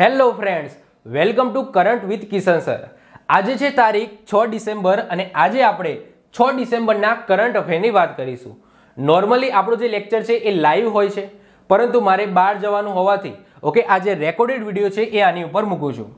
hello friends welcome to current with Kishan sir આજે છે તારીખ છ ડિસેમ્બર અને આજે આપણે છ ડિસેમ્બરના કરંટ અફેરની વાત કરીશું નોર્મલી આપણો જે લેક્ચર છે એ લાઈવ હોય છે પરંતુ મારે બહાર જવાનું હોવાથી ઓકે આ જે રેકોર્ડેડ વિડીયો છે એ આની ઉપર મૂકું છું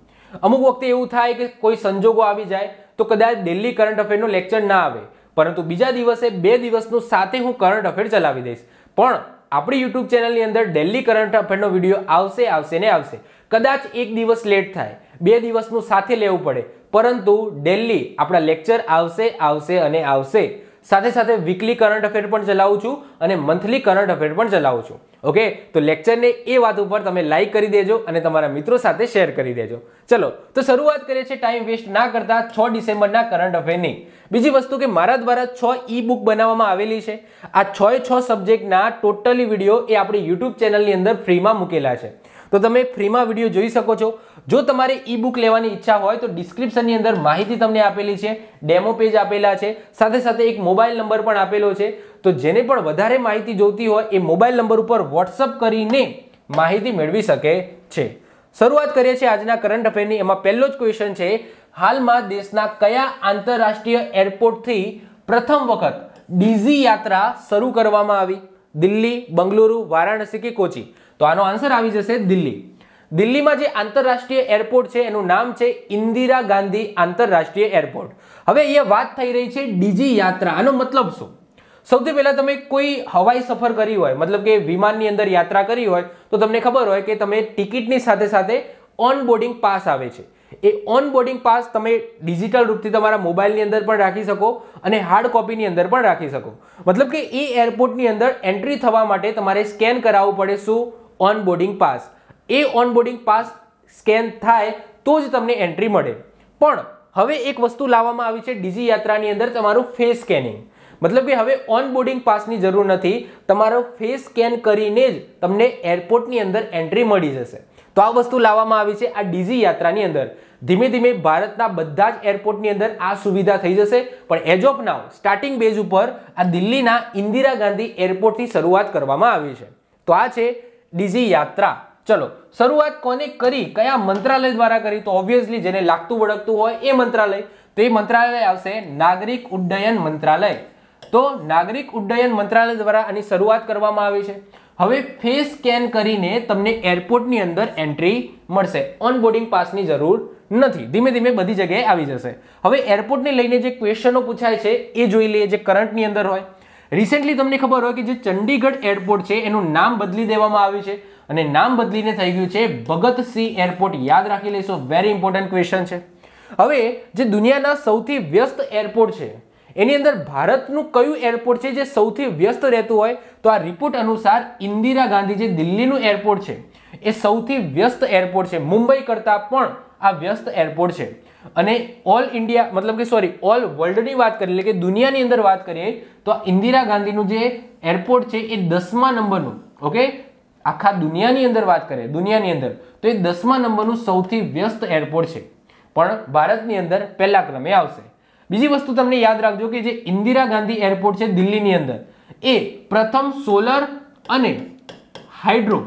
અમુક વખતે એવું થાય કે કોઈ સંજોગો આવી જાય તો કદાચ દિલ્હી કરંટ અફેરનો લેક્ચર ના આવે પરંતુ બીજા દિવસે બે દિવસનું સાથે હું કરંટ અફેર ચલાવી દઈશ પણ આપણી યુટ્યુબ ચેનલની અંદર ડેલી કરંટ અફેરનો વિડીયો આવશે આવશે ને આવશે કદાચ એક દિવસ લેટ થાય બે દિવસનું સાથે લેવું પડે પરંતુ ડેલી આપણા લેક્ચર આવશે આવશે અને આવશે સાથે સાથે વીકલી કરંટ અફેર પણ ચલાવું છું અને મંથલી કરંટ અફેર પણ ચલાવું છું ઓકે તો લેક્ચરને એ વાત ઉપર તમે લાઇક કરી દેજો અને તમારા મિત્રો સાથે શેર કરી દેજો ચલો તો શરૂઆત કરીએ છીએ ટાઈમ વેસ્ટ ના કરતા છ ડિસેમ્બરના કરંટ અફેરની બીજી વસ્તુ કે મારા દ્વારા છ ઈ બુક બનાવવામાં આવેલી છે આ છ છ સબ્જેક્ટના ટોટલી વિડીયો એ આપણી યુટ્યુબ ચેનલની અંદર ફ્રીમાં મૂકેલા છે તો તમે ફ્રીમાં વિડીયો જોઈ શકો છો જો તમારે ઈ બુક લેવાની ઈચ્છા હોય તો ડિસ્ક્રિપ્શનની અંદર માહિતી તમને આપેલી છે ડેમો પેજ આપેલા છે સાથે સાથે એક મોબાઈલ નંબર પણ આપેલો છે તો જેને પણ વધારે માહિતી જોઈતી હોય એ મોબાઈલ નંબર ઉપર વોટ્સઅપ કરીને માહિતી મેળવી શકે છે શરૂઆત કરીએ છીએ આજના કરંટ અફેરની એમાં પહેલો જ ક્વેશ્ચન છે હાલમાં દેશના કયા આંતરરાષ્ટ્રીય એરપોર્ટથી પ્રથમ વખત ડીઝી યાત્રા શરૂ કરવામાં આવી દિલ્હી બંગલુરુ વારાણસી કે કોચી તો આનો આન્સર આવી જશે દિલ્હી દિલ્હીમાં જે આંતરરાષ્ટ્રીય એરપોર્ટ છે એનું નામ છે ઇન્દિરા ગાંધી આંતરરાષ્ટ્રીય એરપોર્ટ હવે અહીંયા વાત થઈ રહી છે ડીજી યાત્રા આનો મતલબ શું સૌથી પહેલાં તમે કોઈ હવાઈ સફર કરી હોય મતલબ કે વિમાનની અંદર યાત્રા કરી હોય તો તમને ખબર હોય કે તમે ટિકિટની સાથે સાથે ઓન બોર્ડિંગ પાસ આવે છે એ ઓન બોર્ડિંગ પાસ તમે ડિજિટલ રૂપથી તમારા મોબાઈલની અંદર પણ રાખી શકો અને હાર્ડ કોપીની અંદર પણ રાખી શકો મતલબ કે એ એરપોર્ટની અંદર એન્ટ્રી થવા માટે તમારે સ્કેન કરાવવું પડે શું ઓનબોર્ડિંગ પાસ એ ઓનબોર્ડિંગ પાસ સ્કેન થાય તો જ તમને એન્ટ્રી મળે પણ હવે એક વસ્તુ લાવવામાં આવી છે ડીજી યાત્રાની અંદર તમારું ફેસ સ્કેનિંગ મતલબ કે હવે ઓનબોર્ડિંગ પાસની જરૂર નથી તમારો ફેસ સ્કેન કરીને જ તમને એરપોર્ટની અંદર એન્ટ્રી મળી જશે તો આ વસ્તુ લાવવામાં આવી છે આ ડીજી યાત્રાની અંદર ધીમે ધીમે ભારતના બધા જ એરપોર્ટની અંદર આ સુવિધા થઈ જશે પણ as of now starting base ઉપર આ દિલ્હીના ઇન્દિરા ગાંધી એરપોર્ટથી શરૂઆત કરવામાં આવી છે તો આ છે ડીઝી યાત્રા ચલો શરૂઆત કોને કરી કયા મંત્રાલય દ્વારા કરી તો ઓબ્વિયસલી જેને લાગતું વળગતું હોય એ મંત્રાલય તો એ મંત્રાલય આવશે નાગરિક ઉડ્ડયન મંત્રાલય તો નાગરિક ઉડ્ડયન મંત્રાલય દ્વારા આની શરૂઆત કરવામાં આવી છે હવે ફેસ સ્કેન કરીને તમને એરપોર્ટની અંદર એન્ટ્રી મળશે ઓનબોર્ડિંગ પાસની જરૂર નથી ધીમે ધીમે બધી જગ્યાએ આવી જશે હવે એરપોર્ટને લઈને જે ક્વેશ્ચનો પૂછાય છે એ જોઈ લઈએ જે કરંટની અંદર હોય રિસેન્ટલી તમને ખબર હોય કે જે ચંડીગઢ એરપોર્ટ છે એનું નામ બદલી દેવામાં આવ્યું છે અને નામ બદલીને થઈ ગયું છે ભગત સિંહ એરપોર્ટ યાદ રાખી લેશો વેરી ઇમ્પોર્ટન્ટ ક્વેશ્ચન છે હવે જે દુનિયાના સૌથી વ્યસ્ત એરપોર્ટ છે એની અંદર ભારતનું કયું એરપોર્ટ છે જે સૌથી વ્યસ્ત રહેતું હોય તો આ રિપોર્ટ અનુસાર ઇન્દિરા ગાંધી જે દિલ્હીનું એરપોર્ટ છે એ સૌથી વ્યસ્ત એરપોર્ટ છે મુંબઈ કરતાં પણ આ વ્યસ્ત એરપોર્ટ છે અને ઓલ ઇન્ડિયા મતલબ કે સોરી ઓલ વર્લ્ડની વાત કરીએ એટલે કે દુનિયાની અંદર વાત કરીએ તો ઇન્દિરા ગાંધીનું જે એરપોર્ટ છે એ દસમા નંબરનું ઓકે આખા દુનિયાની અંદર વાત કરીએ દુનિયાની અંદર તો એ દસમા નંબરનું સૌથી વ્યસ્ત એરપોર્ટ છે પણ ભારતની અંદર પહેલા ક્રમે આવશે બીજી વસ્તુ તમને યાદ રાખજો કે જે ઇન્દિરા ગાંધી એરપોર્ટ છે દિલ્હીની અંદર એ પ્રથમ સોલર અને હાઈડ્રો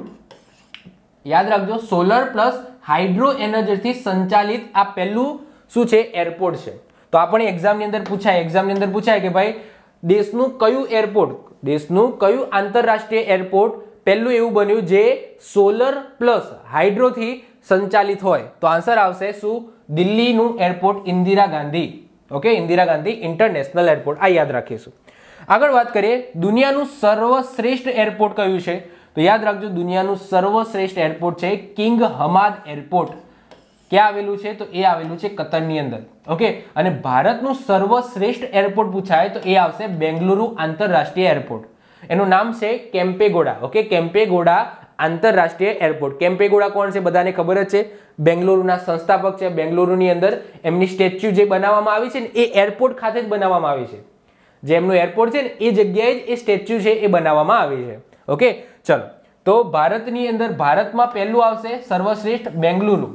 યાદ રાખજો સોલર પ્લસ હાઇડ્રો એનર્જીથી સંચાલિત આ પહેલું શું છે એરપોર્ટ છે તો આપણે એક્ઝામની અંદર પૂછાય એક્ઝામની અંદર પૂછાય કે ભાઈ દેશનું કયું એરપોર્ટ દેશનું કયું આંતરરાષ્ટ્રીય એરપોર્ટ પહેલું એવું બન્યું જે સોલર પ્લસ હાઇડ્રોથી સંચાલિત હોય તો આન્સર આવશે શું દિલ્હીનું airport Indira Gandhi okay Indira Gandhi international airport આ યાદ રાખીશું આગળ વાત કરીએ દુનિયાનું સર્વશ્રેષ્ઠ એરપોર્ટ કયું છે તો યાદ રાખજો દુનિયાનું સર્વશ્રેષ્ઠ એરપોર્ટ છે કિંગ હમાદ એરપોર્ટ ક્યાં આવેલું છે તો એ આવેલું છે કતરની અંદર ઓકે અને ભારતનું સર્વશ્રેષ્ઠ એરપોર્ટ પૂછાય તો એ આવશે બેંગલુરુ આંતરરાષ્ટ્રીય એરપોર્ટ એનું નામ છે કેમ્પેગોડા ઓકે કેમ્પેગોડા આંતરરાષ્ટ્રીય એરપોર્ટ કેમ્પેગોડા કોણ છે બધાને ખબર જ છે બેંગલુરુના સંસ્થાપક છે બેંગલુરુની અંદર એમની સ્ટેચ્યુ જે બનાવવામાં આવી છે ને એ એરપોર્ટ ખાતે જ બનાવવામાં આવી છે જે એમનું એરપોર્ટ છે ને એ જગ્યાએ જ એ સ્ટેચ્યુ છે એ બનાવવામાં આવી છે ઓકે ચલો તો ભારતની અંદર ભારતમાં પહેલું આવશે સર્વશ્રેષ્ઠ બેંગલુરુ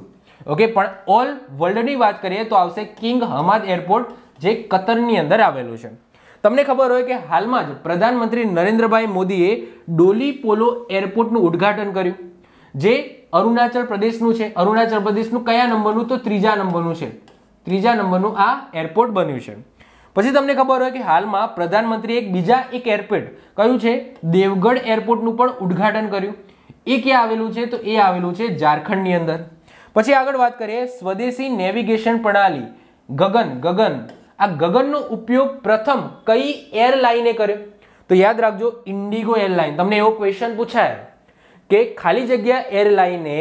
ઓકે પણ ઓલ વર્લ્ડની વાત કરીએ તો આવશે કિંગ હમાદ એરપોર્ટ જે કતરની અંદર આવેલું છે તમને ખબર હોય કે હાલમાં જ પ્રધાનમંત્રી નરેન્દ્રભાઈ મોદીએ ડોલી પોલો એરપોર્ટનું ઉદ્ઘાટન કર્યું જે અરુણાચલ પ્રદેશનું છે અરુણાચલ પ્રદેશનું કયા નંબરનું તો ત્રીજા નંબરનું છે ત્રીજા નંબરનું આ એરપોર્ટ બન્યું છે પછી તમને ખબર હોય કે હાલમાં પ્રધાનમંત્રી એક બીજા એક એરપોર્ટ કયું છે દેવગઢ એરપોર્ટનું પણ ઉદ્ઘાટન કર્યું એ ક્યાં આવેલું છે તો એ આવેલું છે ઝારખંડની અંદર પછી આગળ વાત કરીએ સ્વદેશી નેવિગેશન પ્રણાલી ગગન ગગન આ ગગનનો ઉપયોગ પ્રથમ કઈ એરલાઇને કર્યો તો યાદ રાખજો ઇન્ડિગો એરલાઇન તમને એવો ક્વેશ્ચન પૂછાય કે ખાલી જગ્યા એરલાઇને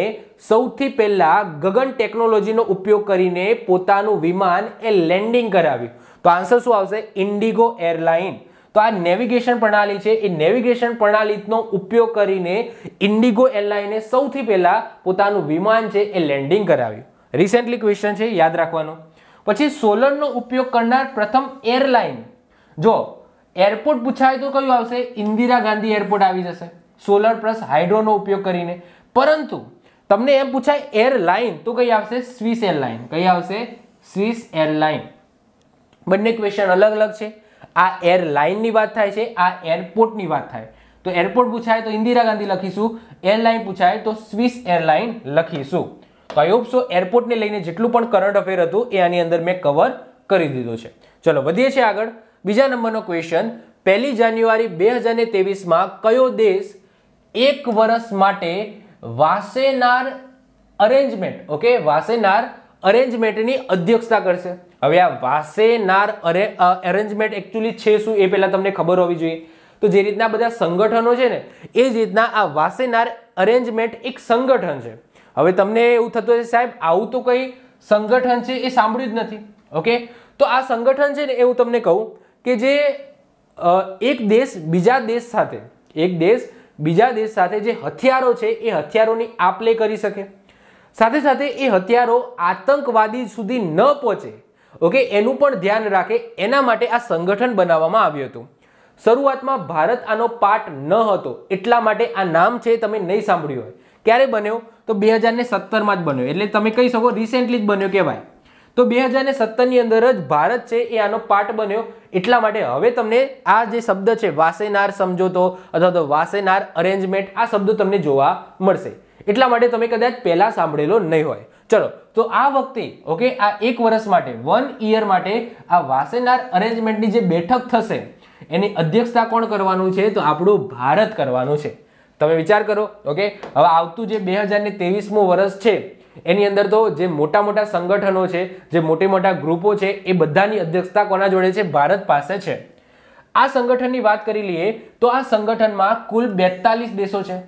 સૌથી પહેલાં ગગન ટેકનોલોજીનો ઉપયોગ કરીને પોતાનું વિમાન એ લેન્ડિંગ કરાવ્યું તો આન્સર શું આવશે ઇન્ડિગો એરલાઇન તો આ નેવિગેશન પ્રણાલી છે એ નેવિગેશન પ્રણાલીનો ઉપયોગ કરીને ઇન્ડિગો એરલાઇને સૌથી પહેલા પોતાનું વિમાન છે એ લેન્ડિંગ કરાવ્યું રિસેન્ટલી ક્વેશ્ચન છે યાદ રાખવાનો પછી સોલરનો ઉપયોગ કરનાર પ્રથમ એરલાઇન જો એરપોર્ટ પૂછાય તો કયું આવશે ઇન્દિરા ગાંધી એરપોર્ટ આવી જશે સોલર પ્લસ હાઇડ્રોનો ઉપયોગ કરીને પરંતુ તમને એમ પૂછાય એરલાઇન તો કઈ આવશે સ્વિસ એરલાઇન કઈ આવશે સ્વિસ એરલાઇન બંને ક્વેશ્ચન અલગ અલગ છે આ એરલાઇનની વાત થાય છે આ એરપોર્ટની વાત થાય તો એરપોર્ટ પૂછાય તો ઇન્દિરા ગાંધી લખીશું એરલાઇન પૂછાય તો સ્વિસ એરલાઇન લખીશું તો આઈ હોપ સો એરપોર્ટને લઈને જેટલું પણ કરંટ અફેર હતું એ આની અંદર મેં કવર કરી દીધું છે ચલો વધીએ છીએ આગળ બીજા નંબરનો ક્વેશ્ચન પહેલી જાન્યુઆરી બે હજાર તેવીસમાં કયો દેશ એક વર્ષ માટે વાસેનાર અરેન્જમેન્ટ ઓકે વાસેનાર અરેન્જમેન્ટની અધ્યક્ષતા કરશે હવે આ વાસેનાર અરે એરેન્જમેન્ટ એકચ્યુઅલી છે શું એ પહેલાં તમને ખબર હોવી જોઈએ તો જે રીતના બધા સંગઠનો છે ને એ જ રીતના આ વાસેનાર અરેન્જમેન્ટ એક સંગઠન છે હવે તમને એવું થતું હશે સાહેબ આવું તો કંઈ સંગઠન છે એ સાંભળ્યું જ નથી ઓકે તો આ સંગઠન છે ને એ હું તમને કહું કે જે એક દેશ બીજા દેશ સાથે એક દેશ બીજા દેશ સાથે જે હથિયારો છે એ હથિયારોની આપ લે કરી શકે સાથે સાથે એ હથિયારો આતંકવાદી સુધી ન પહોંચે ઓકે એનું પણ ધ્યાન રાખે એના માટે આ સંગઠન બનાવવામાં આવ્યું હતું શરૂઆતમાં ભારત આનો પાર્ટ ન હતો એટલા માટે આ નામ છે તમે નહીં સાંભળ્યું હોય ક્યારે બન્યો તો બે હજારને સત્તરમાં જ બન્યો એટલે તમે કહી શકો રિસેન્ટલી જ બન્યો કહેવાય તો બે હજારને સત્તરની અંદર જ ભારત છે એ આનો પાર્ટ બન્યો એટલા માટે હવે તમને આ જે શબ્દ છે વાસેનાર સમજોતો અથવા તો વાસેનાર અરેન્જમેન્ટ આ શબ્દ તમને જોવા મળશે એટલા માટે તમે કદાચ પહેલાં સાંભળેલો નહીં હોય ચલો તો આ વખતે ઓકે આ એક વર્ષ માટે વન ઇયર માટે આ વાસેનાર અરેન્જમેન્ટની જે બેઠક થશે એની અધ્યક્ષતા કોણ કરવાનું છે તો આપણું ભારત કરવાનું છે તમે વિચાર કરો ઓકે હવે આવતું જે બે હજાર ને ત્રેવીસમું વર્ષ છે એની અંદર તો જે મોટા મોટા સંગઠનો છે જે મોટે મોટા ગ્રુપો છે એ બધાની અધ્યક્ષતા કોના જોડે છે ભારત પાસે છે આ સંગઠનની વાત કરી લઈએ તો આ સંગઠનમાં કુલ બેતાલીસ દેશો છે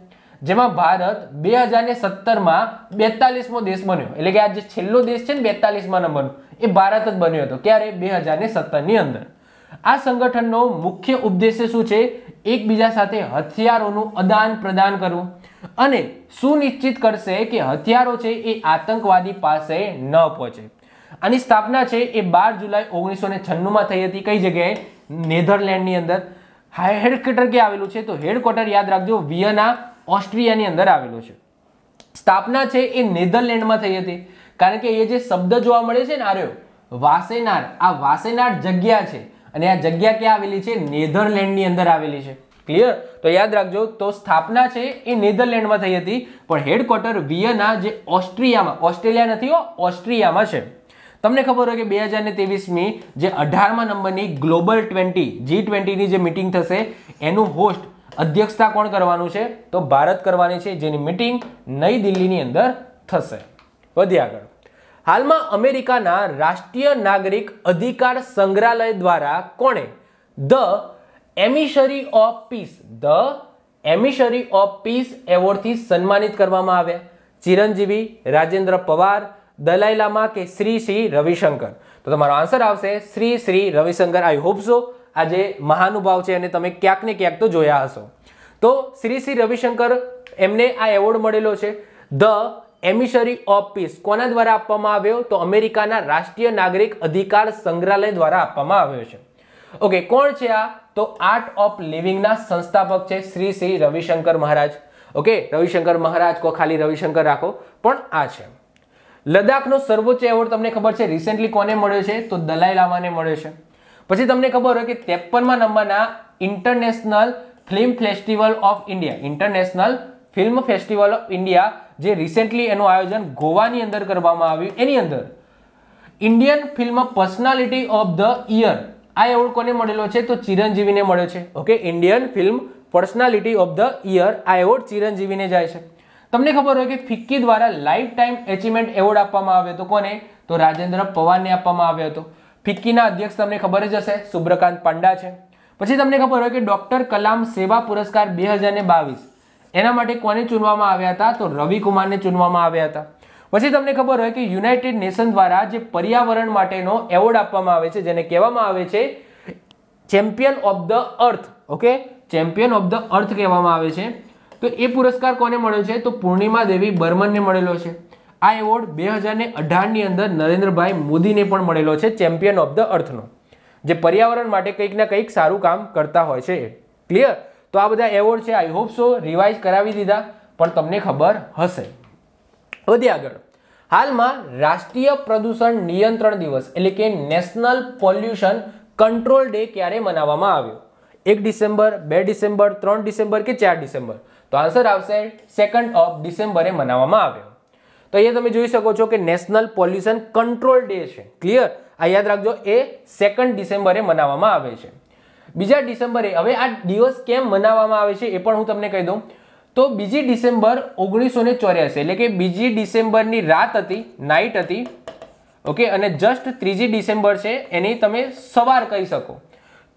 જેમાં ભારત બે હજાર ને સત્તરમાં બેતાલીસમો દેશ બન્યો એટલે કે આ જે છેલ્લો દેશ છે ને બેતાલીસમાં નંબરનો એ ભારત જ બન્યો હતો ક્યારે બે હજાર ને સત્તરની અંદર આ સંગઠનનો મુખ્ય ઉદ્દેશ્ય શું છે એકબીજા સાથે હથિયારોનું અદાન પ્રદાન કરવું અને સુનિશ્ચિત કરશે કે હથિયારો છે એ આતંકવાદી પાસે ન પહોંચે આની સ્થાપના છે એ બાર જુલાઈ ઓગણીસો ને છન્નુંમાં થઈ હતી કઈ જગ્યાએ નેધરલેન્ડની અંદર હેડક્વાર્ટર ક્યાં આવેલું છે તો હેડક્વાર્ટર યાદ રાખજો વિયના ઓસ્ટ્રિયાની અંદર આવેલો છે સ્થાપના છે એ નેધરલેન્ડમાં થઈ હતી કારણ કે એ જે શબ્દ જોવા મળે છે ને આર્યો વાસેનાર આ વાસેનાર જગ્યા છે અને આ જગ્યા ક્યાં આવેલી છે નેધરલેન્ડની અંદર આવેલી છે ક્લિયર તો યાદ રાખજો તો સ્થાપના છે એ નેધરલેન્ડમાં થઈ હતી પણ હેડક્વાર્ટર વિયના જે ઓસ્ટ્રિયામાં ઓસ્ટ્રેલિયા નથી ઓસ્ટ્રિયામાં છે તમને ખબર હોય કે બે હજાર ને ત્રેવીસમી જે અઢારમા નંબરની ગ્લોબલ ટ્વેન્ટી જી ટ્વેન્ટીની જે મિટિંગ થશે એનું હોસ્ટ અધ્યક્ષતા કોણ કરવાનું છે તો ભારત કરવાની છે જેની મિટિંગ નવી દિલ્હીની અંદર થશે વધી આગળ હાલમાં અમેરિકાના રાષ્ટ્રીય નાગરિક અધિકાર સંગ્રહાલય દ્વારા કોણે the emissary of peace the emissary of peace એવોર્ડથી સન્માનિત કરવામાં આવ્યા ચિરંજીવી રાજેન્દ્ર પવાર દલાઈલામા કે શ્રી શ્રી રવિશંકર તો તમારો આન્સર આવશે Shri Shri Ravishankar I hope so આ જે મહાનુભાવ છે અને તમે ક્યાંક ને ક્યાંક તો જોયા હશો તો શ્રી શ્રી રવિશંકર એમને આ એવોર્ડ મળેલો છે ધ એમિશરી ઓફ પીસ કોના દ્વારા આપવામાં આવ્યો તો અમેરિકાના રાષ્ટ્રીય નાગરિક અધિકાર સંગ્રહાલય દ્વારા આપવામાં આવ્યો છે ઓકે કોણ છે આ તો આર્ટ ઓફ લિવિંગના સંસ્થાપક છે શ્રી શ્રી રવિશંકર મહારાજ ઓકે રવિશંકર મહારાજ કો ખાલી રવિશંકર રાખો પણ આ છે લદ્દાખનો સર્વોચ્ચ એવોર્ડ તમને ખબર છે રિસેન્ટલી કોને મળ્યો છે તો દલાઈ લામાને મળ્યો છે પછી તમને ખબર હોય કે ત્રેપનમાં નંબરના international film festival of India international film festival of India જે રિસેન્ટલી એનું આયોજન ગોવાની અંદર કરવામાં આવ્યું એની અંદર Indian film personality of the year આ એવોર્ડ કોને મળેલો છે તો ચિરંજીવીને મળ્યો છે okay Indian film personality of the year આ એવોર્ડ ચિરંજીવીને જાય છે તમને ખબર હોય કે ફિક્કી દ્વારા લાઈફ ટાઈમ એચિવમેન્ટ એવોર્ડ આપવામાં આવ્યો હતો કોને તો રાજેન્દ્ર પવારને આપવામાં આવ્યો હતો ફિક્કીના અધ્યક્ષ તમને ખબર જ હશે સુબ્રકાંત પંડા છે પછી તમને ખબર હોય કે ડોક્ટર કલામ સેવા પુરસ્કાર બે બાવીસ એના માટે કોને ચૂનવામાં આવ્યા હતા તો રવિકુમારને ચૂનવામાં આવ્યા હતા પછી તમને ખબર હોય કે યુનાઇટેડ નેશન દ્વારા જે પર્યાવરણ માટેનો એવોર્ડ આપવામાં આવે છે જેને કહેવામાં આવે છે champion of the earth okay champion of the earth કહેવામાં આવે છે તો એ પુરસ્કાર કોને મળ્યો છે તો પૂર્ણિમા દેવી બર્મનને મળેલો છે આ એવોર્ડ બે હજારને અઢારની અંદર નરેન્દ્રભાઈ મોદીને પણ મળેલો છે ચેમ્પિયન ઓફ ધ અર્થનો જે પર્યાવરણ માટે કંઈક ને કંઈક સારું કામ કરતા હોય છે ક્લિયર તો આ બધા એવોર્ડ છે આઈ હોપ સો રિવાઇઝ કરાવી દીધા પણ તમને ખબર હશે વધીએ આગળ હાલમાં રાષ્ટ્રીય પ્રદૂષણ નિયંત્રણ દિવસ એટલે કે નેશનલ પોલ્યુશન કંટ્રોલ ડે ક્યારે મનાવવામાં આવ્યો એક ડિસેમ્બર બે ડિસેમ્બર ત્રણ ડિસેમ્બર કે ચાર ડિસેમ્બર તો આન્સર આવશે સેકન્ડ ઓફ ડિસેમ્બરે મનાવવામાં આવ્યો તો અહીંયા તમે જોઈ શકો છો કે નેશનલ પોલ્યુશન કંટ્રોલ ડે છે ક્લિયર આ યાદ રાખજો એ સેકન્ડ ડિસેમ્બરે મનાવવામાં આવે છે બીજા ડિસેમ્બરે હવે આ દિવસ કેમ મનાવવામાં આવે છે એ પણ હું તમને કહી દઉં તો બીજી ડિસેમ્બર ઓગણીસો એટલે કે બીજી ડિસેમ્બરની રાત હતી નાઇટ હતી ઓકે અને જસ્ટ ત્રીજી ડિસેમ્બર છે એની તમે સવાર કહી શકો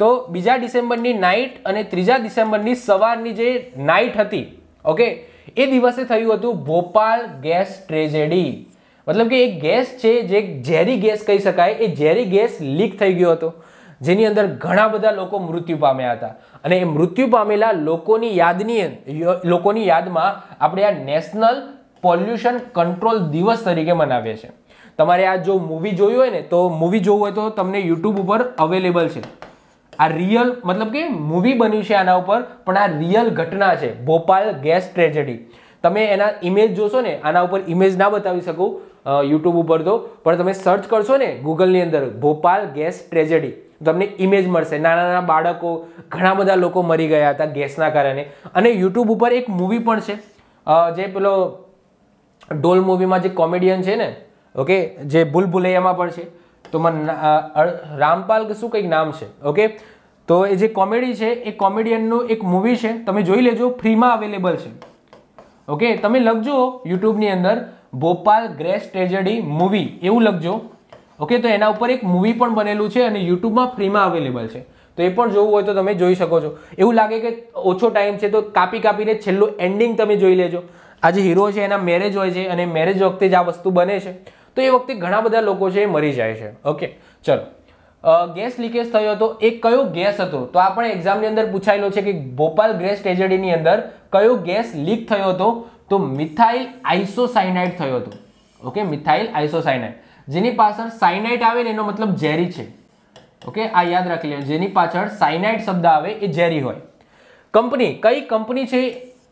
તો બીજા ડિસેમ્બરની નાઇટ અને ત્રીજા ડિસેમ્બરની સવારની જે નાઇટ હતી ઓકે એ દિવસે થયું હતું ભોપાલ ગેસ ટ્રેજેડી મતલબ કે એક ગેસ છે જે ઝેરી ગેસ કહી શકાય એ ઝેરી ગેસ લીક થઈ ગયો હતો જેની અંદર ઘણા બધા લોકો મૃત્યુ પામ્યા હતા અને એ મૃત્યુ પામેલા લોકોની યાદની લોકોની યાદમાં આપણે આ નેશનલ પોલ્યુશન કંટ્રોલ દિવસ તરીકે મનાવીએ છીએ તમારે આ જો મૂવી જોયું હોય ને તો મૂવી જોવું હોય તો તમને યુટ્યુબ ઉપર અવેલેબલ છે આ રિયલ મતલબ કે મૂવી બન્યું છે આના ઉપર પણ આ રિયલ ઘટના છે ભોપાલ ગેસ ટ્રેજેડી તમે એના ઇમેજ જોશો ને આના ઉપર ઇમેજ ના બતાવી શકું યુટ્યુબ ઉપર તો પણ તમે સર્ચ કરશો ને ગૂગલની અંદર ભોપાલ ગેસ ટ્રેજેડી તમને ઇમેજ મળશે નાના નાના બાળકો ઘણા બધા લોકો મરી ગયા હતા ગેસના કારણે અને યુટ્યુબ ઉપર એક મૂવી પણ છે જે પેલો ડોલ મૂવીમાં જે કોમેડિયન છે ને ઓકે જે ભૂલ ભૂલૈયામાં પણ છે તો રામપાલ શું કંઈક નામ છે ઓકે તો એ જે કોમેડી છે એ કોમેડિયનનું એક મૂવી છે તમે જોઈ લેજો ફ્રીમાં અવેલેબલ છે ઓકે તમે લખજો યુટ્યુબની અંદર ભોપાલ ગ્રેસ ટ્રેજેડી મૂવી એવું લખજો ઓકે તો એના ઉપર એક મૂવી પણ બનેલું છે અને યુટ્યુબમાં ફ્રીમાં અવેલેબલ છે તો એ પણ જોવું હોય તો તમે જોઈ શકો છો એવું લાગે કે ઓછો ટાઈમ છે તો કાપી કાપીને છેલ્લું એન્ડિંગ તમે જોઈ લેજો આ જે હીરો છે એના મેરેજ હોય છે અને મેરેજ વખતે જ આ વસ્તુ બને છે તો એ વખતે ઘણા બધા લોકો છે એ મરી જાય છે ઓકે ચલો ગેસ લીકેજ થયો હતો એ કયો ગેસ હતો તો આ પણ એક્ઝામની અંદર પૂછાયેલો છે કે ભોપાલ ગેસ ટ્રેજેડીની અંદર કયો ગેસ લીક થયો હતો તો મિથાઇલ આઇસોસાઇનાઇડ થયો હતો ઓકે મિથાઇલ આઇસોસાઇનાઇડ જેની પાછળ સાઇનાઇટ આવે ને એનો મતલબ ઝેરી છે ઓકે આ યાદ રાખી લો જેની પાછળ સાઇનાઇડ શબ્દ આવે એ ઝેરી હોય કંપની કઈ કંપની છે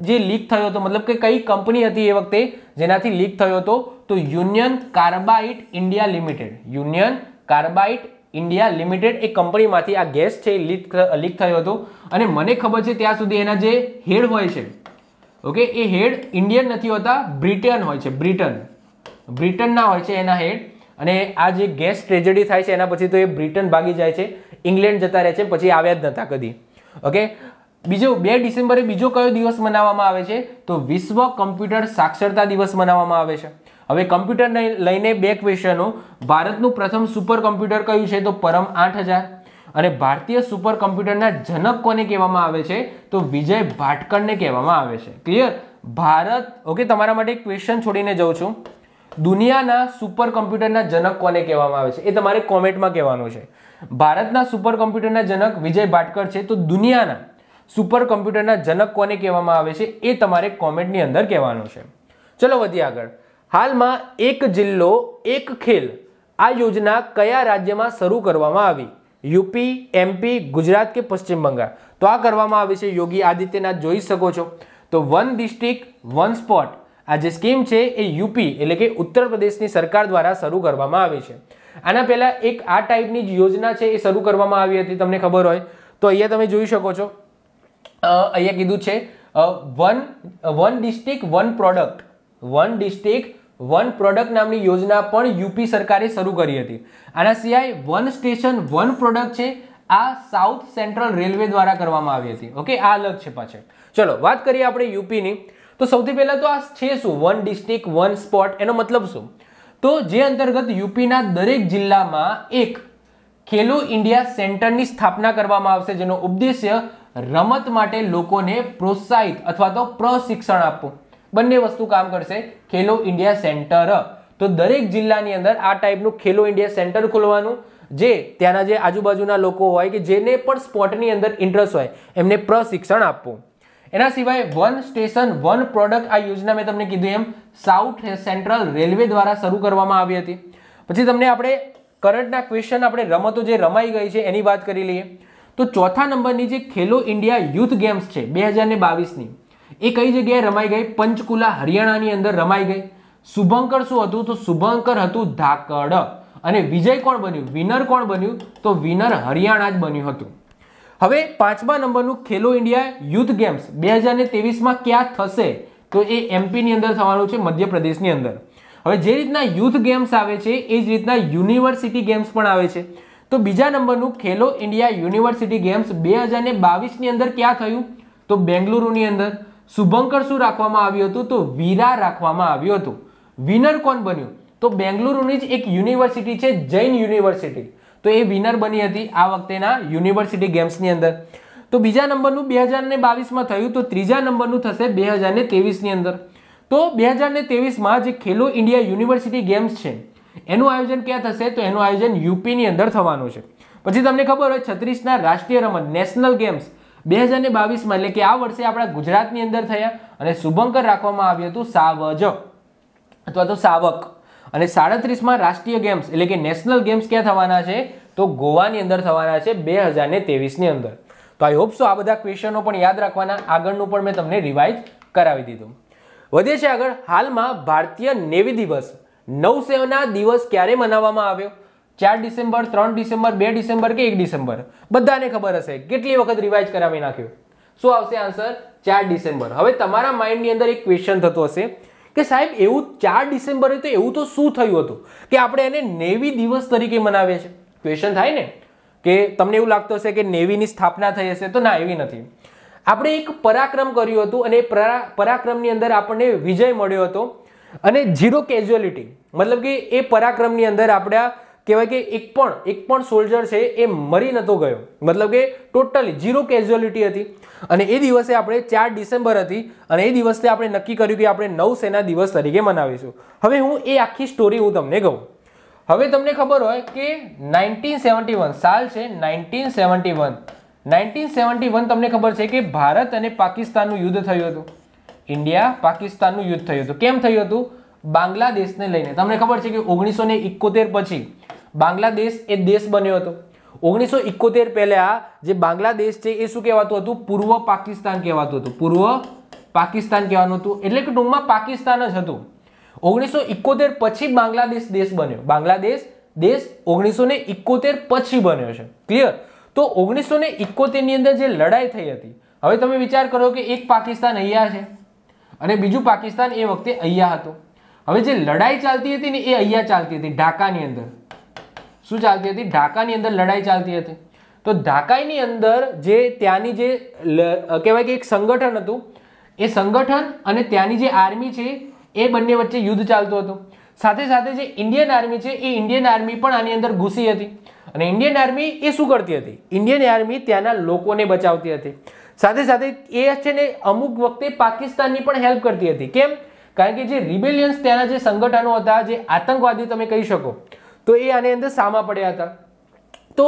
જે લીક થયો હતો મતલબ કે કઈ કંપની હતી એ વખતે જેનાથી લીક થયો હતો તો Union Carbide India Limited Union Carbide India Limited એ કંપનીમાંથી આ ગેસ છે લીક લીક થયો હતો અને મને ખબર છે ત્યાં સુધી એના જે હેડ હોય છે ઓકે એ હેડ ઇન્ડિયન નથી હોતા બ્રિટન હોય છે બ્રિટન બ્રિટનના હોય છે એના હેડ અને આ જે ગેસ ટ્રેજેડી થાય છે એના પછી તો એ બ્રિટન ભાગી જાય છે ઇંગ્લેન્ડ જતા રહે છે પછી આવ્યા જ નહોતા કદી ઓકે બીજો બે ડિસેમ્બરે બીજો કયો દિવસ મનાવવામાં આવે છે તો વિશ્વ કમ્પ્યુટર સાક્ષરતા દિવસ મનાવવામાં આવે છે હવે કમ્પ્યુટરને લઈને બે ક્વેશ્ચનો ભારતનું પ્રથમ સુપર કમ્પ્યુટર કયું છે તો પરમ આઠ અને ભારતીય સુપર કમ્પ્યુટરના જનક કોને કહેવામાં આવે છે તો વિજય ભાટકરને કહેવામાં આવે છે ક્લિયર ભારત ઓકે તમારા માટે ક્વેશ્ચન છોડીને જઉં છું દુનિયાના સુપર કમ્પ્યુટરના જનક કોને કહેવામાં આવે છે એ તમારે કોમેન્ટમાં કહેવાનું છે ભારતના સુપર કમ્પ્યુટરના જનક વિજય ભાટકર છે તો દુનિયાના સુપર કોમ્પ્યુટરના જનક કોને કહેવામાં આવે છે એ તમારે કોમેન્ટની અંદર કહેવાનું છે ચલો વધીએ આગળ હાલમાં એક જિલ્લો એક ખેલ આ યોજના કયા રાજ્યમાં શરૂ કરવામાં આવી યુપી એમપી ગુજરાત કે પશ્ચિમ બંગાળ તો આ કરવામાં આવી છે યોગી આદિત્યનાથ જોઈ શકો છો તો વન ડિસ્ટ્રિક્ટ વન સ્પોટ આ જે સ્કીમ છે એ યુપી એટલે કે ઉત્તર પ્રદેશની સરકાર દ્વારા શરૂ કરવામાં આવી છે આના પહેલાં એક આ ટાઈપની જ યોજના છે એ શરૂ કરવામાં આવી હતી તમને ખબર હોય તો અહીંયા તમે જોઈ શકો છો અહીંયા કીધું છે one one district one product one district one product નામની યોજના પણ યુપી સરકારે શરૂ કરી હતી આના સિવાય વન સ્ટેશન વન પ્રોડક્ટ છે આ સાઉથ સેન્ટ્રલ રેલવે દ્વારા કરવામાં આવી હતી ઓકે આ અલગ છે પાછળ ચલો વાત કરીએ આપણે યુપીની તો સૌથી પહેલાં તો આ છે શું વન ડિસ્ટ્રિક્ટ વન સ્પોટ એનો મતલબ શું તો જે અંતર્ગત યુપીના દરેક જિલ્લામાં એક ખેલો ઇન્ડિયા સેન્ટરની સ્થાપના કરવામાં આવશે જેનો ઉદ્દેશ્ય રમત માટે લોકોને પ્રોત્સાહિત અથવા તો પ્રશિક્ષણ આપવું બંને વસ્તુ કામ કરશે ખેલો ઇન્ડિયા સેન્ટર તો દરેક જિલ્લાની અંદર આ ટાઈપનું ખેલો ઇન્ડિયા સેન્ટર ખોલવાનું જે ત્યાંના જે આજુબાજુના લોકો હોય કે જેને પણ સ્પોર્ટની અંદર ઇન્ટરેસ્ટ હોય એમને પ્રશિક્ષણ આપવું એના સિવાય વન સ્ટેશન વન પ્રોડક્ટ આ યોજના મેં તમને કીધું એમ સાઉથ સેન્ટ્રલ રેલવે દ્વારા શરૂ કરવામાં આવી હતી પછી તમને આપણે કરંટના ક્વેશ્ચન આપણે રમતો જે રમાઈ ગઈ છે એની વાત કરી લઈએ તો ચોથા નંબરની જે ખેલો ઇન્ડિયા યુથ ગેમ્સ છે બે હજાર ને બાવીસની એ કઈ જગ્યાએ રમાઈ ગઈ પંચકુલા હરિયાણાની અંદર રમાઈ ગઈ શુભંકર શું હતું તો શુભંકર હતું ધાકડ અને વિજય કોણ બન્યું વિનર કોણ બન્યું તો વિનર હરિયાણા જ બન્યું હતું હવે પાંચમા નંબરનું ખેલો ઇન્ડિયા યુથ ગેમ્સ બે હજારને તેવીસમાં ક્યાં થશે તો એ એમપીની અંદર થવાનું છે મધ્યપ્રદેશની અંદર હવે જે રીતના યુથ ગેમ્સ આવે છે એ જ રીતના યુનિવર્સિટી ગેમ્સ પણ આવે છે તો બીજા નંબરનું ખેલો ઇન્ડિયા યુનિવર્સિટી ગેમ્સ બે હજાર બાવીસની અંદર ક્યાં થયું તો બેંગલુરુની અંદર શુભંકર શું રાખવામાં આવ્યું હતું તો વીરા રાખવામાં આવ્યું હતું વિનર કોણ બન્યું તો બેંગલુરુની જ એક યુનિવર્સિટી છે જૈન યુનિવર્સિટી તો એ વિનર બની હતી આ વખતેના યુનિવર્સિટી ગેમ્સની અંદર તો બીજા નંબરનું બે હજાર ને બાવીસમાં થયું તો ત્રીજા નંબરનું થશે બે હજાર ને તેવીસની અંદર તો બે હજાર ને તેવીસમાં જે ખેલો ઇન્ડિયા યુનિવર્સિટી ગેમ્સ છે એનું આયોજન ક્યાં થશે તો એનું આયોજન યુપીની અંદર થવાનું છે પછી તમને ખબર હોય છત્રીસના રાષ્ટ્રીય રમત નેશનલ ગેમ્સ બે હજાર ને બાવીસમાં એટલે કે આ વર્ષે આપણા ગુજરાતની અંદર થયા અને શુભંકર રાખવામાં આવ્યું હતું સાવજ અથવા તો સાવક અને સાડત્રીસમાં રાષ્ટ્રીય ગેમ્સ એટલે કે નેશનલ ગેમ્સ ક્યાં થવાના છે તો ગોવાની અંદર થવાના છે બે હજાર ને ની અંદર તો આઈ હોપ સો આ બધા ક્વેશ્ચનો પણ યાદ રાખવાના આગળનું પણ મેં તમને રિવાઇઝ કરાવી દીધું વધે છે આગળ હાલમાં ભારતીય નેવી દિવસ નવસેવના દિવસ ક્યારે મનાવવામાં આવ્યો ચાર ડિસેમ્બર ત્રણ ડિસેમ્બર બે ડિસેમ્બર કે એક ડિસેમ્બર બધાને ખબર હશે કેટલી વખત રિવાઇઝ કરાવી નાખ્યો શું આવશે આન્સર ચાર ડિસેમ્બર હવે તમારા માઇન્ડની અંદર એક ક્વેશ્ચન થતો હશે કે સાહેબ એવું ચાર ડિસેમ્બરે તો એવું તો શું થયું હતું કે આપણે એને નેવી દિવસ તરીકે મનાવીએ છીએ ક્વેશ્ચન થાય ને કે તમને એવું લાગતું હશે કે નેવીની સ્થાપના થઈ હશે તો ના એવી નથી આપણે એક પરાક્રમ કર્યું હતું અને એ પરાક્રમની અંદર આપણને વિજય મળ્યો હતો અને ઝીરો કેઝ્યુઅલિટી મતલબ કે એ પરાક્રમની અંદર આપણે કહેવાય કે એક પણ એક પણ સોલ્જર છે એ મરી નહોતો ગયો મતલબ કે ટોટલી ઝીરો કેઝ્યુઅલિટી હતી અને એ દિવસે આપણે ચાર ડિસેમ્બર હતી અને એ દિવસે આપણે નક્કી કર્યું કે આપણે નવસેના દિવસ તરીકે મનાવીશું હવે હું એ આખી સ્ટોરી હું તમને કહું હવે તમને ખબર હોય કે નાઇન્ટીન સેવન્ટી વન સાલ છે nineteen seventy one nineteen seventy one તમને ખબર છે કે ભારત અને પાકિસ્તાનનું યુદ્ધ થયું હતું ઇન્ડિયા પાકિસ્તાનનું યુદ્ધ થયું હતું કેમ થયું હતું બાંગ્લાદેશને લઈને તમને ખબર છે કે ઓગણીસો પછી બાંગ્લાદેશ એ દેશ બન્યો હતો ઓગણીસો ઇકોતેર પહેલા જે બાંગ્લાદેશ છે એ શું કહેવાતું હતું પૂર્વ પાકિસ્તાન કહેવાતું હતું પૂર્વ પાકિસ્તાન કહેવાનું હતું એટલે કે ટૂંકમાં પાકિસ્તાન જ હતું ઓગણીસો ઇકોતેર પછી બાંગ્લાદેશ દેશ બન્યો બાંગ્લાદેશ દેશ ઓગણીસો ને ઇકોતેર પછી બન્યો છે ક્લિયર તો ઓગણીસો ને ઇકોતેરની અંદર જે લડાઈ થઈ હતી હવે તમે વિચાર કરો કે એક પાકિસ્તાન અહીંયા છે અને બીજું પાકિસ્તાન એ વખતે અહીંયા હતો હવે જે લડાઈ ચાલતી હતી ને એ અહીંયા ચાલતી હતી ઢાકાની અંદર શું ચાલતી હતી ઢાકાની અંદર લડાઈ ચાલતી હતી તો ઢાકાની અંદર જે ત્યાંની જે કહેવાય કે એક સંગઠન હતું એ સંગઠન અને ત્યાંની જે આર્મી છે એ બંને વચ્ચે યુદ્ધ ચાલતું હતું સાથે સાથે જે ઇન્ડિયન આર્મી છે એ ઇન્ડિયન આર્મી પણ આની અંદર ઘૂસી હતી અને ઇન્ડિયન આર્મી એ શું કરતી હતી ઇન્ડિયન આર્મી ત્યાંના લોકોને બચાવતી હતી સાથે સાથે એ છે ને અમુક વખતે પાકિસ્તાનની પણ હેલ્પ કરતી હતી કેમ કારણ કે જે રિબેલિયન્સ ત્યાંના જે સંગઠનો હતા જે આતંકવાદી તમે કહી શકો તો એ આની અંદર સામા પડ્યા હતા તો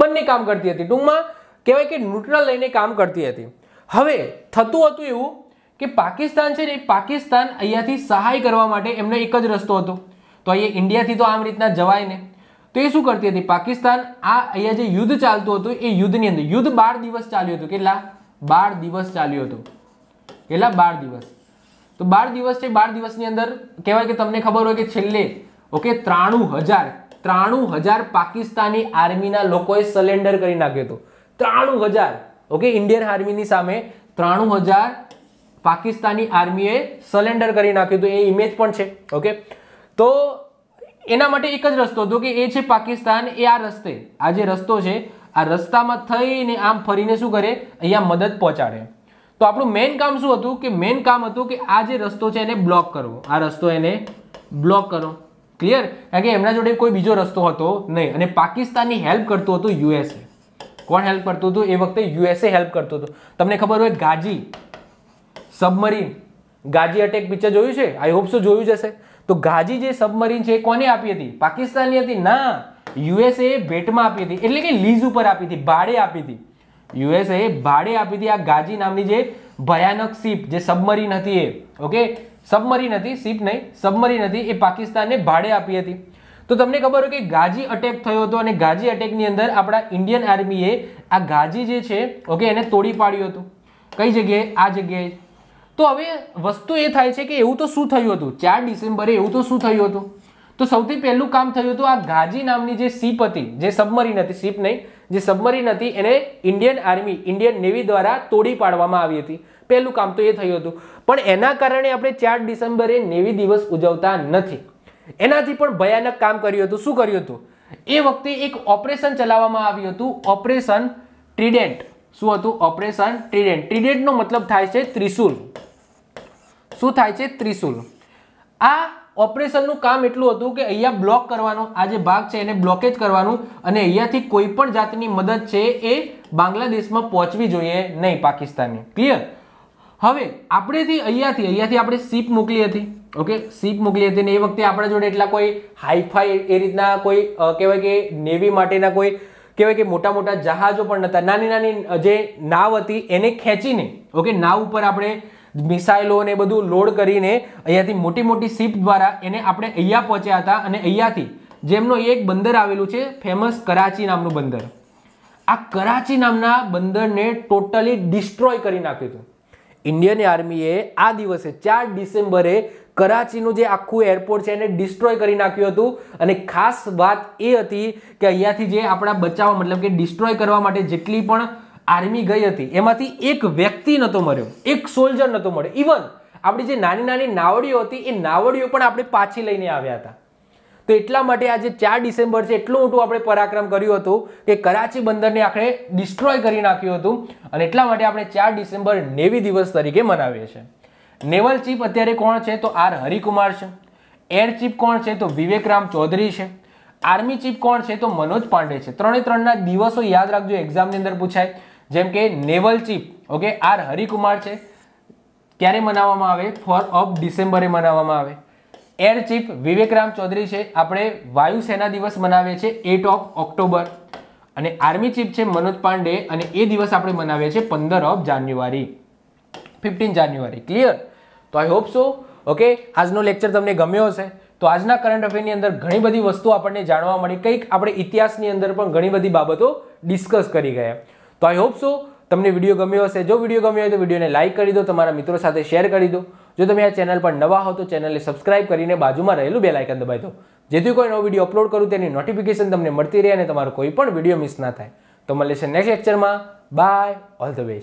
બંને કામ કરતી હતી ટૂંકમાં કહેવાય કે ન્યુટ્રલ લઈને કામ કરતી હતી હવે થતું હતું એવું કે પાકિસ્તાન છે ને પાકિસ્તાન અહીંયાથી સહાય કરવા માટે એમનો એક જ રસ્તો હતો તો અહીંયા ઇન્ડિયાથી તો આમ રીતના જવાય ને તો એ શું કરતી હતી પાકિસ્તાન આ અહીંયા જે યુદ્ધ ચાલતું હતું એ યુદ્ધની અંદર યુદ્ધ બાર દિવસ ચાલ્યું હતું કેટલા બાર દિવસ ચાલ્યું હતું કેટલા બાર દિવસ તો બાર દિવસ છે બાર દિવસની અંદર કહેવાય કે તમને ખબર હોય કે છેલ્લે ઓકે ત્રાણું હજાર ત્રાણું હજાર પાકિસ્તાની આર્મીના લોકોએ સલેન્ડર કરી નાખ્યો હતો ત્રાણું હજાર ઓકે ઇન્ડિયન આર્મીની સામે ત્રાણું હજાર પાકિસ્તાની આર્મીએ સલેન્ડર કરી નાખ્યું હતું એ ઇમેજ પણ છે ઓકે તો એના માટે એક જ રસ્તો હતો કે એ છે પાકિસ્તાન એ આ રસ્તે આ જે રસ્તો છે આ રસ્તામાં થઈને આમ ફરીને શું કરે અહીંયા મદદ પહોંચાડે તો આપણું મેઇન કામ શું હતું કે મેઇન કામ હતું કે આ જે રસ્તો છે એને બ્લોક કરવો આ રસ્તો એને બ્લોક કરો ક્લિયર કારણ કે એમના જોડે કોઈ બીજો રસ્તો હતો નહીં અને પાકિસ્તાનની હેલ્પ કરતું હતું યુએસએ કોણ હેલ્પ કરતું હતું એ વખતે યુએસએ હેલ્પ કરતું હતું તમને ખબર હોય Ghazi submarine Ghazi attack picture જોયું છે આઈ હોપ સો જોયું જશે તો ગાજી જે સબમરીન છે એ કોને આપી હતી પાકિસ્તાનની હતી ના યુએસએ ભેટમાં આપી હતી એટલે કે લીઝ ઉપર આપી હતી ભાડે આપી હતી યુએસએ ભાડે આપી હતી આ ગાજી નામની જે ભયાનક સીપ જે સબમરીન હતી એ ઓકે સબમરીન હતી સીપ નહીં સબમરીન હતી એ પાકિસ્તાનને ભાડે આપી હતી તો તમને ખબર હોય કે ગાજી અટેક થયો હતો અને ગાજી અટેકની અંદર આપણા ઇન્ડિયન આર્મીએ આ ગાજી જે છે ઓકે એને તોડી પાડ્યું હતું કઈ જગ્યાએ આ જગ્યાએ તો હવે વસ્તુ એ થાય છે કે એવું તો શું થયું હતું ચાર ડિસેમ્બરે એવું તો શું થયું હતું તો સૌથી પહેલું કામ થયું હતું આ ગાજી નામની જે શિપ હતી જે સબમરીન હતી શિપ નહીં જે સબમરીન હતી એને ઇન્ડિયન આર્મી ઇન્ડિયન નેવી દ્વારા તોડી પાડવામાં આવી હતી પહેલું કામ તો એ થયું હતું પણ એના કારણે આપણે ચાર ડિસેમ્બરે નેવી દિવસ ઉજવતા નથી એનાથી પણ ભયાનક કામ કર્યું હતું શું કર્યું હતું એ વખતે એક ઓપરેશન ચલાવવામાં આવ્યું હતું ઓપરેશન ટ્રીડેન્ટ શું હતું ઓપરેશન ટ્રીડેન્ટ ટ્રીડેન્ટનો મતલબ થાય છે ત્રિશુલ શું થાય છે ત્રિશુલ આ ઓપરેશનનું કામ એટલું હતું કે અહીંયા બ્લોક કરવાનો આ જે ભાગ છે એને બ્લોકેજ કરવાનું અને અહીંયાથી કોઈ પણ જાતની મદદ છે એ બાંગ્લાદેશમાં પહોંચવી જોઈએ નહીં પાકિસ્તાનની ક્લિયર હવે આપણેથી અહીંયાથી અહીંયાથી આપણે સીપ મોકલી હતી ઓકે સીપ મોકલી હતી ને એ વખતે આપણા જોડે એટલા કોઈ હાઈફાઈ એ રીતના કોઈ કહેવાય કે નેવી માટેના કોઈ કહેવાય કે મોટા મોટા જહાજો પણ નહોતા નાની નાની જે નાવ હતી એને ખેંચીને ઓકે નાવ ઉપર આપણે મિસાઇલો ને બધું લોડ કરીને અહીંયાથી મોટી મોટી શિપ દ્વારા એને આપણે અહીંયા પહોંચ્યા હતા અને અહીંયાથી જેમનો એક બંદર આવેલું છે ફેમસ કરાચી નામનું બંદર આ કરાચી નામના બંદરને ટોટલી ડિસ્ટ્રોય કરી નાખ્યું હતું ઇન્ડિયન આર્મીએ આ દિવસે ચાર ડિસેમ્બરે કરાચીનું જે આખું એરપોર્ટ છે એને ડિસ્ટ્રોય કરી નાખ્યું હતું અને ખાસ વાત એ હતી કે અહીંયાથી જે આપણા બચાવ મતલબ કે ડિસ્ટ્રોય કરવા માટે જેટલી પણ આર્મી ગઈ હતી એમાંથી એક વ્યક્તિ નહોતો મળ્યો એક સોલ્જર નહોતો મળ્યો ઇવન આપણી જે નાની નાની નાવડીઓ હતી એ નાવડીઓ પણ આપણે પાછી લઈને આવ્યા હતા તો એટલા માટે આજે ચાર ડિસેમ્બર છે એટલું મોટું આપણે પરાક્રમ કર્યું હતું કે કરાચી બંદરને આપણે ડિસ્ટ્રોય કરી નાખ્યું હતું અને એટલા માટે આપણે ચાર ડિસેમ્બર નેવી દિવસ તરીકે મનાવીએ છીએ નેવલ ચીફ અત્યારે કોણ છે તો આર હરિકુમાર છે એર ચીફ કોણ છે તો વિવેકરામ ચૌધરી છે આર્મી ચીફ કોણ છે તો મનોજ પાંડે છે ત્રણે ત્રણના દિવસો યાદ રાખજો એક્ઝામની અંદર પૂછાય જેમ કે naval chief okay R Harikumar છે ક્યારે મનાવવામાં આવે ફોર ઓફ ડિસેમ્બરે મનાવવામાં આવે એર ચીફ વિવેકરામ ચૌધરી છે આપણે વાયુસેના દિવસ મનાવીએ છીએ એટ ઓફ ઓક્ટોબર અને આર્મી ચીફ છે મનોજ પાંડે અને એ દિવસ આપણે મનાવીએ છીએ પંદર of January fifteen January clear તો આઈ હોપ સો ઓકે આજનો લેક્ચર તમને ગમ્યો હશે તો આજના કરંટ અફેરની અંદર ઘણી બધી વસ્તુ આપણને જાણવા મળી કંઈક આપણે ઇતિહાસની અંદર પણ ઘણી બધી બાબતો ડિસ્કસ કરી ગયા તો આઈ હોપ સો તમને વિડીયો ગમ્યો હશે જો વિડીયો ગમ્યો હોય તો વિડીયોને લાઇક કરી દો તમારા મિત્રો સાથે શેર કરી દો જો તમે આ ચેનલ પર નવા હો તો ચેનલને સબસ્ક્રાઇબ કરીને બાજુમાં રહેલું બે આઇકન દબાવી દો જેથી કોઈ નવો વિડીયો અપલોડ કરું તેની નોટિફિકેશન તમને મળતી રહે અને તમારો કોઈ પણ વિડીયો મિસ ના થાય તો મળે છે નેક્સ્ટ લેક્ચરમાં બાય ઓલ ધ બેસ્ટ